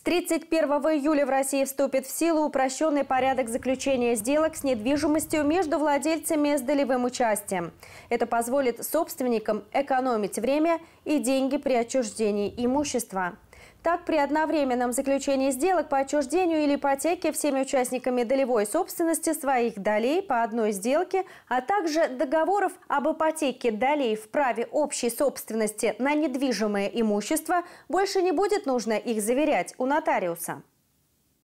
С 31 июля в России вступит в силу упрощенный порядок заключения сделок с недвижимостью между владельцами с долевым участием. Это позволит собственникам экономить время и деньги при отчуждении имущества. Так, при одновременном заключении сделок по отчуждению или ипотеке всеми участниками долевой собственности своих долей по одной сделке, а также договоров об ипотеке долей в праве общей собственности на недвижимое имущество, больше не будет нужно их заверять у нотариуса.